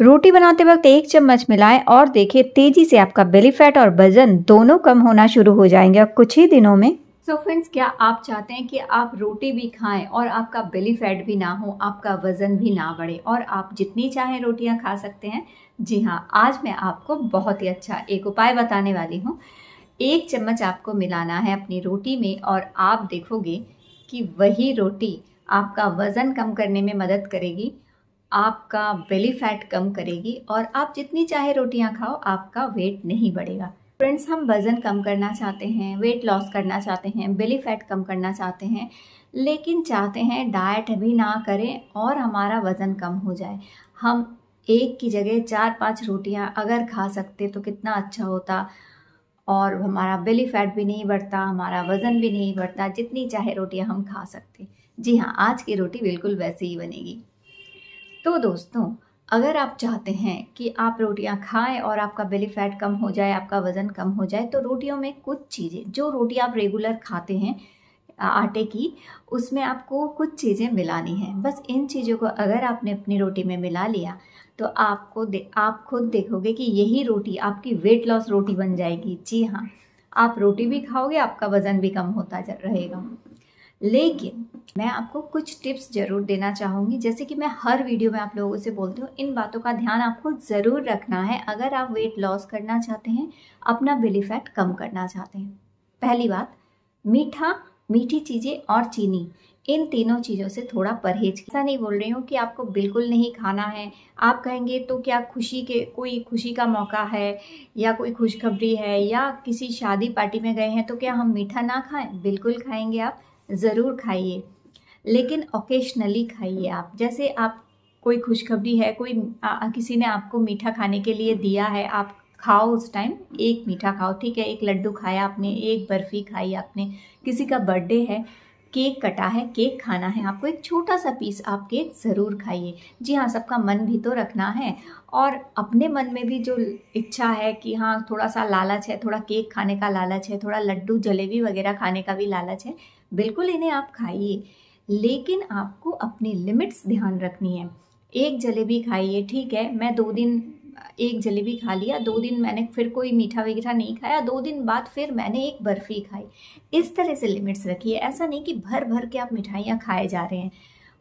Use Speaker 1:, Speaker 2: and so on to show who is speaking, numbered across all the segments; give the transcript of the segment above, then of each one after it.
Speaker 1: रोटी बनाते वक्त एक चम्मच मिलाएं और देखें तेजी से आपका बेली फैट और वजन दोनों कम होना शुरू हो जाएंगे और कुछ ही दिनों में
Speaker 2: सो so फ्रेंड्स क्या आप चाहते हैं कि आप रोटी भी खाएं और आपका बेली फैट भी ना हो आपका वजन भी ना बढ़े और आप जितनी चाहें रोटियां खा सकते हैं जी हाँ आज मैं आपको बहुत ही अच्छा एक उपाय बताने वाली हूँ एक चम्मच आपको मिलाना है अपनी रोटी में और आप देखोगे कि वही रोटी आपका वज़न कम करने में मदद करेगी आपका बेली फैट कम करेगी और आप जितनी चाहे रोटियां खाओ आपका वेट नहीं बढ़ेगा फ्रेंड्स हम वज़न कम करना चाहते हैं वेट लॉस करना चाहते हैं बेली फैट कम करना चाहते हैं लेकिन चाहते हैं डाइट भी ना करें और हमारा वज़न कम हो जाए हम एक की जगह चार पांच रोटियां अगर खा सकते तो कितना अच्छा होता और हमारा बेली फैट भी नहीं बढ़ता हमारा वज़न भी नहीं बढ़ता जितनी चाहे रोटियां हम खा सकते जी हाँ आज की रोटी बिल्कुल वैसे ही बनेगी तो दोस्तों अगर आप चाहते हैं कि आप रोटियां खाएं और आपका बेली फैट कम हो जाए आपका वज़न कम हो जाए तो रोटियों में कुछ चीज़ें जो रोटी आप रेगुलर खाते हैं आटे की उसमें आपको कुछ चीज़ें मिलानी हैं बस इन चीज़ों को अगर आपने अपनी रोटी में मिला लिया तो आपको दे आप खुद देखोगे कि यही रोटी आपकी वेट लॉस रोटी बन जाएगी जी हाँ आप रोटी भी खाओगे आपका वज़न भी कम होता रहेगा लेकिन मैं आपको कुछ टिप्स जरूर देना चाहूँगी जैसे कि मैं हर वीडियो में आप लोगों से बोलती हूँ इन बातों का ध्यान आपको ज़रूर रखना है अगर आप वेट लॉस करना चाहते हैं अपना बिली फैट कम करना चाहते हैं पहली बात मीठा मीठी चीज़ें और चीनी इन तीनों चीज़ों से थोड़ा परहेज ऐसा नहीं बोल रही हूँ कि आपको बिल्कुल नहीं खाना है आप कहेंगे तो क्या खुशी के कोई खुशी का मौका है या कोई खुशखबरी है या किसी शादी पार्टी में गए हैं तो क्या हम मीठा ना खाएं बिल्कुल खाएंगे आप ज़रूर खाइए लेकिन ओकेशनली खाइए आप जैसे आप कोई खुशखबरी है कोई आ, किसी ने आपको मीठा खाने के लिए दिया है आप खाओ उस टाइम एक मीठा खाओ ठीक है एक लड्डू खाया आपने एक बर्फ़ी खाई आपने किसी का बर्थडे है केक कटा है केक खाना है आपको एक छोटा सा पीस आप केक ज़रूर खाइए जी हाँ सबका मन भी तो रखना है और अपने मन में भी जो इच्छा है कि हाँ थोड़ा सा लालच है थोड़ा केक खाने का लालच है थोड़ा लड्डू जलेबी वगैरह खाने का भी लालच है बिल्कुल इन्हें आप खाइए लेकिन आपको अपनी लिमिट्स ध्यान रखनी है एक जलेबी खाइए ठीक है मैं दो दिन एक जलेबी खा लिया दो दिन मैंने फिर कोई मीठा वगैरह नहीं खाया दो दिन बाद फिर मैंने एक बर्फ़ी खाई इस तरह से लिमिट्स रखिए ऐसा नहीं कि भर भर के आप मिठाइयाँ खाए जा रहे हैं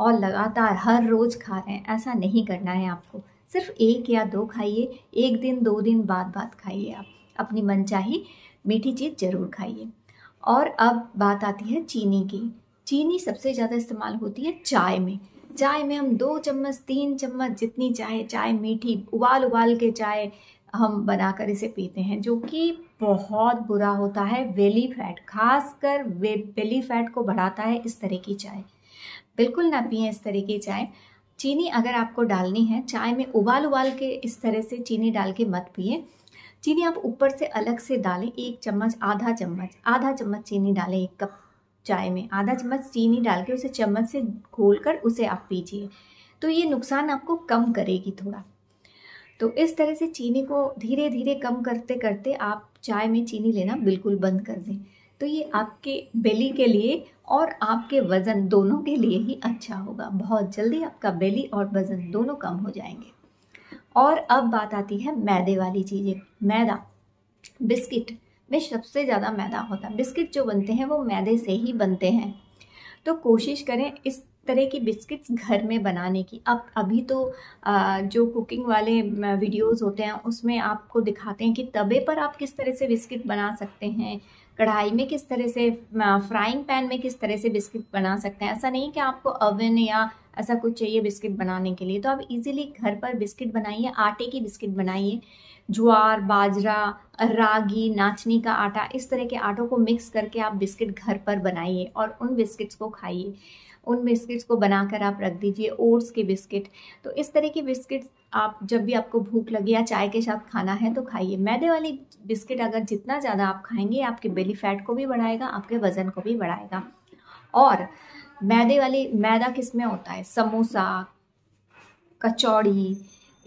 Speaker 2: और लगातार हर रोज़ खा रहे हैं ऐसा नहीं करना है आपको सिर्फ एक या दो खाइए एक दिन दो दिन बाद बाद खाइए आप अपनी मनचाही मीठी चीज़ ज़रूर खाइए और अब बात आती है चीनी की चीनी सबसे ज़्यादा इस्तेमाल होती है चाय में चाय में हम दो चम्मच तीन चम्मच जितनी चाय चाय मीठी उबाल उबाल के चाय हम बनाकर इसे पीते हैं जो कि बहुत बुरा होता है वेली फैट खासकर वे वेली फैट को बढ़ाता है इस तरह की चाय बिल्कुल ना पिए इस तरह की चाय चीनी अगर आपको डालनी है चाय में उबाल उबाल के इस तरह से चीनी डाल के मत पिए चीनी आप ऊपर से अलग से डालें एक चम्मच आधा चम्मच आधा चम्मच चीनी डालें एक कप चाय में आधा चम्मच चीनी डाल के उसे चम्मच से घोल कर उसे आप पीजिए तो ये नुकसान आपको कम करेगी थोड़ा तो इस तरह से चीनी को धीरे धीरे कम करते करते आप चाय में चीनी लेना बिल्कुल बंद कर दें तो ये आपके बेली के लिए और आपके वज़न दोनों के लिए ही अच्छा होगा बहुत जल्दी आपका बेली और वज़न दोनों कम हो जाएंगे और अब बात आती है मैदे वाली चीज़ें मैदा बिस्किट में सबसे ज़्यादा मैदा होता है बिस्किट जो बनते हैं वो मैदे से ही बनते हैं तो कोशिश करें इस तरह की बिस्किट्स घर में बनाने की अब अभी तो जो कुकिंग वाले वीडियोस होते हैं उसमें आपको दिखाते हैं कि तवे पर आप किस तरह से बिस्किट बना सकते हैं कढ़ाई में किस तरह से फ्राइंग पैन में किस तरह से बिस्किट बना सकते हैं ऐसा नहीं कि आपको अवन या ऐसा कुछ चाहिए बिस्किट बनाने के लिए तो आप इजीली घर पर बिस्किट बनाइए आटे की बिस्किट बनाइए ज्वार बाजरा रागी नाचनी का आटा इस तरह के आटों को मिक्स करके आप बिस्किट घर पर बनाइए और उन बिस्किट्स को खाइए उन बिस्किट्स को बनाकर आप रख दीजिए ओट्स के बिस्किट तो इस तरह के बिस्किट्स आप जब भी आपको भूख लगे या चाय के साथ खाना है तो खाइए मैदे वाली बिस्किट अगर जितना ज़्यादा आप खाएंगे आपके बेली फैट को भी बढ़ाएगा आपके वज़न को भी बढ़ाएगा और मैदे वाली मैदा किस में होता है समोसा कचौड़ी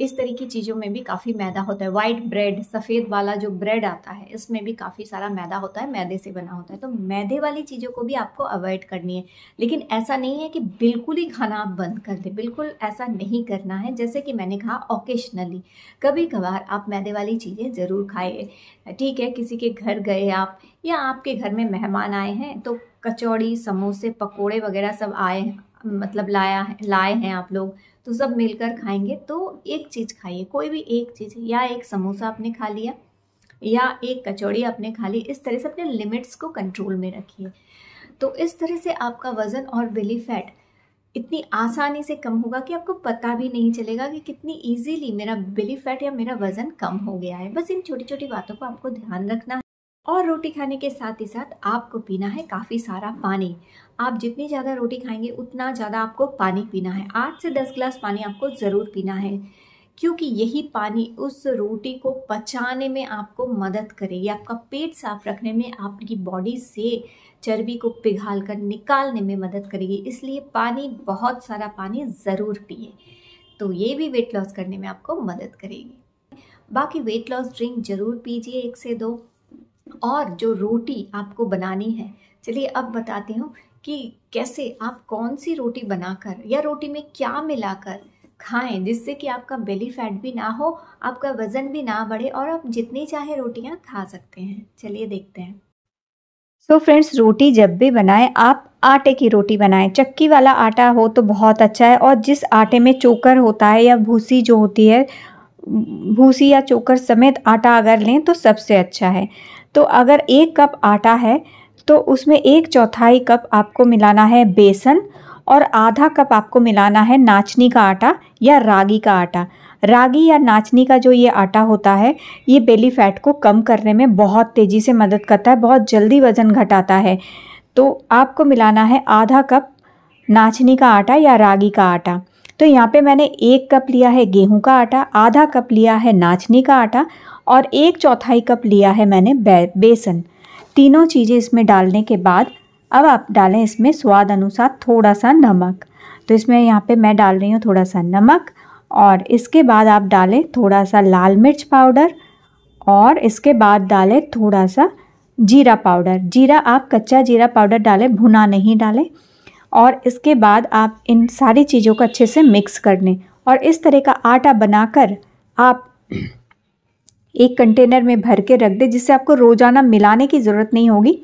Speaker 2: इस तरह की चीज़ों में भी काफ़ी मैदा होता है वाइट ब्रेड सफ़ेद वाला जो ब्रेड आता है इसमें भी काफ़ी सारा मैदा होता है मैदे से बना होता है तो मैदे वाली चीज़ों को भी आपको अवॉइड करनी है लेकिन ऐसा नहीं है कि बिल्कुल ही खाना आप बंद कर दें बिल्कुल ऐसा नहीं करना है जैसे कि मैंने कहा ओकेशनली कभी कभार आप मैदे वाली चीज़ें ज़रूर खाइए ठीक है किसी के घर गए आप या आपके घर में मेहमान आए हैं तो कचौड़ी समोसे पकौड़े वगैरह सब आए मतलब लाया लाए हैं आप लोग तो सब मिलकर खाएंगे तो एक चीज़ खाइए कोई भी एक चीज़ या एक समोसा आपने खा लिया या एक कचौड़ी आपने खा ली इस तरह से अपने लिमिट्स को कंट्रोल में रखिए तो इस तरह से आपका वज़न और बिली फैट इतनी आसानी से कम होगा कि आपको पता भी नहीं चलेगा कि कितनी इजीली मेरा बिली फैट या मेरा वज़न कम हो गया है बस इन छोटी छोटी बातों को आपको ध्यान रखना है और रोटी खाने के साथ ही साथ आपको पीना है काफ़ी सारा पानी आप जितनी ज़्यादा रोटी खाएंगे उतना ज़्यादा आपको पानी पीना है आठ से दस गिलास पानी आपको ज़रूर पीना है क्योंकि यही पानी उस रोटी को पचाने में आपको मदद करेगी आपका पेट साफ रखने में आपकी बॉडी से चर्बी को पिघाल कर निकालने में मदद करेगी इसलिए पानी बहुत सारा पानी ज़रूर पिए तो ये भी वेट लॉस करने में आपको मदद करेगी बाकी वेट लॉस ड्रिंक ज़रूर पीजिए एक से दो और जो रोटी आपको बनानी है चलिए अब बताती हूँ कि कैसे आप कौन सी रोटी बनाकर या रोटी में क्या मिलाकर खाएं जिससे कि आपका बेली फैट भी ना हो आपका वज़न भी ना बढ़े और आप जितनी चाहे रोटियां खा सकते हैं चलिए देखते हैं
Speaker 1: सो so फ्रेंड्स रोटी जब भी बनाएं आप आटे की रोटी बनाएं चक्की वाला आटा हो तो बहुत अच्छा है और जिस आटे में चोकर होता है या भूसी जो होती है भूसी या चोकर समेत आटा अगर लें तो सबसे अच्छा है तो अगर एक कप आटा है तो उसमें एक चौथाई कप आपको मिलाना है बेसन और आधा कप आपको मिलाना है नाचनी का आटा या रागी का आटा रागी या नाचनी का जो ये आटा होता है ये बेली फैट को कम करने में बहुत तेज़ी से मदद करता है बहुत जल्दी वज़न घटाता है तो आपको मिलाना है आधा कप नाचनी का आटा या रागी का आटा तो यहाँ पे मैंने एक कप लिया है गेहूं का आटा आधा कप लिया है नाचनी का आटा और एक चौथाई कप लिया है मैंने बेसन तीनों चीज़ें इसमें डालने के बाद अब आप डालें इसमें स्वाद अनुसार थोड़ा सा नमक तो इसमें यहाँ पे मैं डाल रही हूँ थोड़ा सा नमक और इसके बाद आप डालें थोड़ा सा लाल मिर्च पाउडर और इसके बाद डालें थोड़ा सा जीरा पाउडर जीरा आप कच्चा जीरा पाउडर डालें भुना नहीं डालें और इसके बाद आप इन सारी चीज़ों को अच्छे से मिक्स कर लें और इस तरह का आटा बनाकर आप एक कंटेनर में भर के रख दें जिससे आपको रोज़ाना मिलाने की ज़रूरत नहीं होगी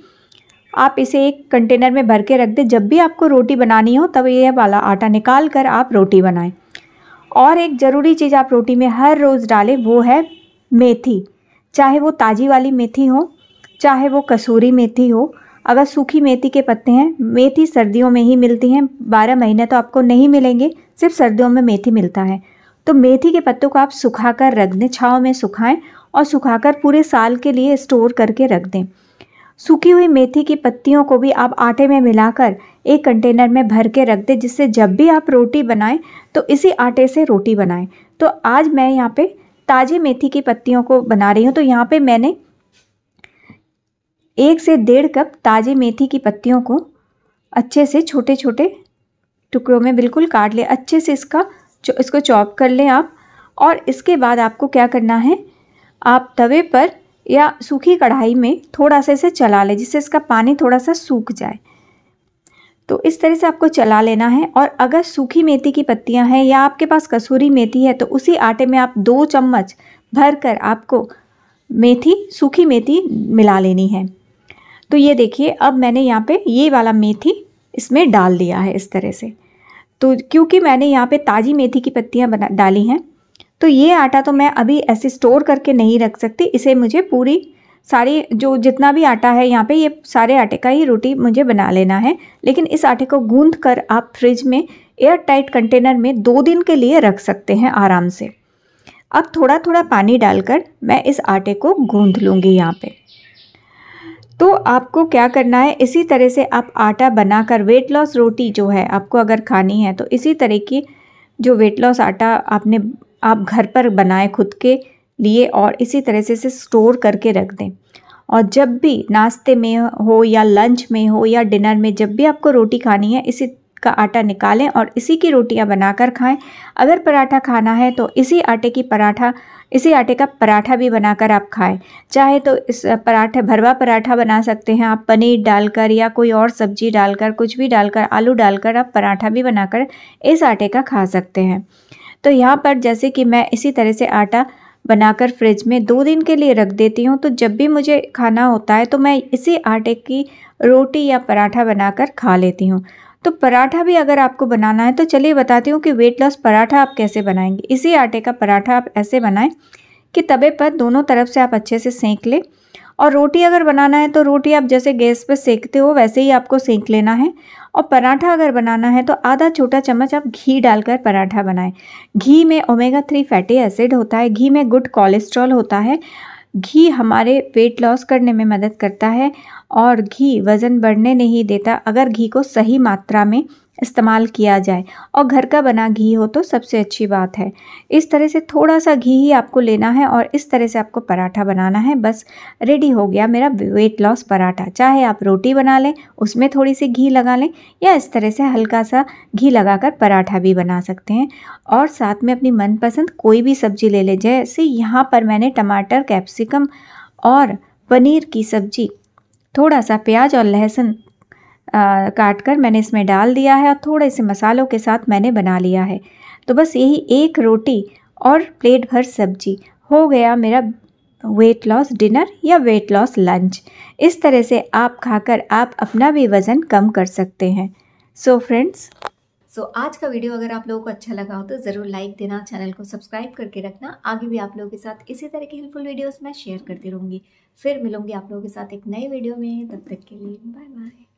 Speaker 1: आप इसे एक कंटेनर में भर के रख दें जब भी आपको रोटी बनानी हो तब यह वाला आटा निकाल कर आप रोटी बनाएं और एक ज़रूरी चीज़ आप रोटी में हर रोज़ डालें वो है मेथी चाहे वो ताज़ी वाली मेथी हो चाहे वो कसूरी मेथी हो अगर सूखी मेथी के पत्ते हैं मेथी सर्दियों में ही मिलती हैं बारह महीने तो आपको नहीं मिलेंगे सिर्फ सर्दियों में मेथी मिलता है तो मेथी के पत्तों को आप सुखा कर रख दें छाव में सुखाएं और सुखाकर पूरे साल के लिए स्टोर करके रख दें सूखी हुई मेथी की पत्तियों को भी आप आटे में मिलाकर एक कंटेनर में भर के रख दें जिससे जब भी आप रोटी बनाएं तो इसी आटे से रोटी बनाएं तो आज मैं यहाँ पे ताज़ी मेथी की पत्तियों को बना रही हूँ तो यहाँ पे मैंने एक से डेढ़ कप ताज़ी मेथी की पत्तियों को अच्छे से छोटे छोटे टुकड़ों में बिल्कुल काट लें अच्छे से इसका इसको चॉप कर लें आप और इसके बाद आपको क्या करना है आप तवे पर या सूखी कढ़ाई में थोड़ा सा इसे चला लें जिससे इसका पानी थोड़ा सा सूख जाए तो इस तरह से आपको चला लेना है और अगर सूखी मेथी की पत्तियां हैं या आपके पास कसूरी मेथी है तो उसी आटे में आप दो चम्मच भर कर आपको मेथी सूखी मेथी मिला लेनी है तो ये देखिए अब मैंने यहाँ पे ये वाला मेथी इसमें डाल दिया है इस तरह से तो क्योंकि मैंने यहाँ पे ताज़ी मेथी की पत्तियाँ बना डाली हैं तो ये आटा तो मैं अभी ऐसे स्टोर करके नहीं रख सकती इसे मुझे पूरी सारी जो जितना भी आटा है यहाँ पे ये सारे आटे का ही रोटी मुझे बना लेना है लेकिन इस आटे को गूंद कर आप फ्रिज में एयर टाइट कंटेनर में दो दिन के लिए रख सकते हैं आराम से अब थोड़ा थोड़ा पानी डालकर मैं इस आटे को गूंद लूँगी यहाँ पे तो आपको क्या करना है इसी तरह से आप आटा बनाकर वेट लॉस रोटी जो है आपको अगर खानी है तो इसी तरह की जो वेट लॉस आटा आपने आप घर पर बनाएं खुद के लिए और इसी तरह से इसे स्टोर करके रख दें और जब भी नाश्ते में हो या लंच में हो या डिनर में जब भी आपको रोटी खानी है इसी का आटा निकालें और इसी की रोटियां बनाकर खाएं अगर पराठा खाना है तो इसी आटे की पराठा इसी आटे का पराठा भी बनाकर आप खाएं चाहे तो इस पराठे भरवा पराठा बना सकते हैं आप पनीर डालकर या कोई और सब्जी डालकर कुछ भी डालकर आलू डालकर आप पराठा भी बनाकर इस आटे का खा सकते हैं तो यहाँ पर जैसे कि मैं इसी तरह से आटा बनाकर फ्रिज में दो दिन के लिए रख देती हूँ तो जब भी मुझे खाना होता है तो मैं इसी आटे की रोटी या पराठा बनाकर खा लेती हूँ तो पराठा भी अगर आपको बनाना है तो चलिए बताती हूँ कि वेट लॉस पराठा आप कैसे बनाएंगे इसी आटे का पराठा आप ऐसे बनाएं कि तवे पर दोनों तरफ से आप अच्छे से सेंक लें और रोटी अगर बनाना है तो रोटी आप जैसे गैस पर सेकते हो वैसे ही आपको सेंक लेना है और पराठा अगर बनाना है तो आधा छोटा चम्मच आप घी डालकर पराठा बनाएं घी में ओमेगा थ्री फैटी एसिड होता है घी में गुड कोलेस्ट्रॉल होता है घी हमारे वेट लॉस करने में मदद करता है और घी वज़न बढ़ने नहीं देता अगर घी को सही मात्रा में इस्तेमाल किया जाए और घर का बना घी हो तो सबसे अच्छी बात है इस तरह से थोड़ा सा घी ही आपको लेना है और इस तरह से आपको पराठा बनाना है बस रेडी हो गया मेरा वेट लॉस पराठा चाहे आप रोटी बना लें उसमें थोड़ी सी घी लगा लें या इस तरह से हल्का सा घी लगाकर पराठा भी बना सकते हैं और साथ में अपनी मनपसंद कोई भी सब्ज़ी ले लें जैसे यहाँ पर मैंने टमाटर कैप्सिकम और पनीर की सब्ज़ी थोड़ा सा प्याज और लहसुन काट कर मैंने इसमें डाल दिया है और थोड़े से मसालों के साथ मैंने बना लिया है तो बस यही एक रोटी और प्लेट भर सब्जी हो गया मेरा वेट लॉस डिनर या वेट लॉस लंच इस तरह से आप खाकर आप अपना भी वज़न कम कर सकते हैं सो फ्रेंड्स
Speaker 2: सो आज का वीडियो अगर आप लोगों को अच्छा लगा हो तो ज़रूर लाइक देना चैनल को सब्सक्राइब करके रखना आगे भी आप लोगों के साथ इसी तरह के हेल्पफुल वीडियोस मैं शेयर करती रहूँगी फिर मिलूंगी आप लोगों के साथ एक नए वीडियो में तब तक के लिए बाय बाय